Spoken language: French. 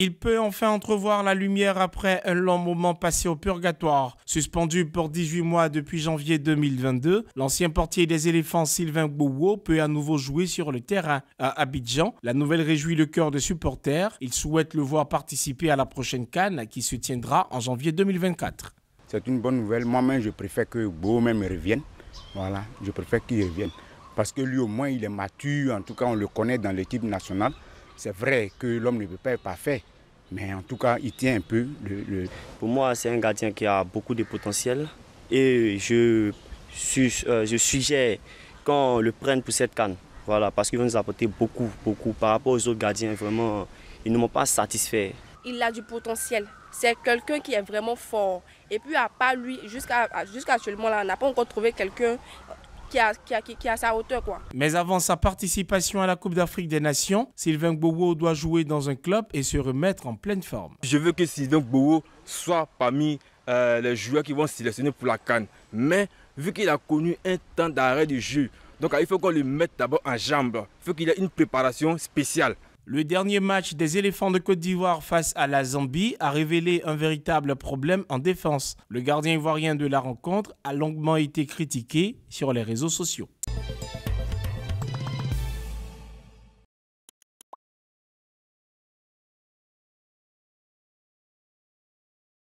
Il peut enfin entrevoir la lumière après un long moment passé au purgatoire. Suspendu pour 18 mois depuis janvier 2022, l'ancien portier des éléphants Sylvain Bouwo peut à nouveau jouer sur le terrain à Abidjan. La nouvelle réjouit le cœur des supporters. Il souhaite le voir participer à la prochaine Cannes qui se tiendra en janvier 2024. C'est une bonne nouvelle. Moi-même, je préfère que Bouwo même revienne. Voilà, je préfère qu'il revienne. Parce que lui, au moins, il est mature. En tout cas, on le connaît dans l'équipe nationale. C'est vrai que l'homme ne peut pas être parfait, mais en tout cas, il tient un peu. Le, Pour moi, c'est un gardien qui a beaucoup de potentiel et je, euh, je suggère qu'on le prenne pour cette canne. Voilà, parce qu'il va nous apporter beaucoup, beaucoup. Par rapport aux autres gardiens, vraiment, ils ne m'ont pas satisfait. Il a du potentiel. C'est quelqu'un qui est vraiment fort. Et puis, à part lui, jusqu'à ce actuellement, là, on n'a pas encore trouvé quelqu'un qui a, sa hauteur. Mais avant sa participation à la Coupe d'Afrique des Nations, Sylvain Gbowo doit jouer dans un club et se remettre en pleine forme. Je veux que Sylvain Gbowo soit parmi euh, les joueurs qui vont sélectionner pour la Cannes. Mais vu qu'il a connu un temps d'arrêt de jeu, donc il faut qu'on le mette d'abord en jambe. Il faut qu'il ait une préparation spéciale. Le dernier match des éléphants de Côte d'Ivoire face à la Zambie a révélé un véritable problème en défense. Le gardien ivoirien de la rencontre a longuement été critiqué sur les réseaux sociaux.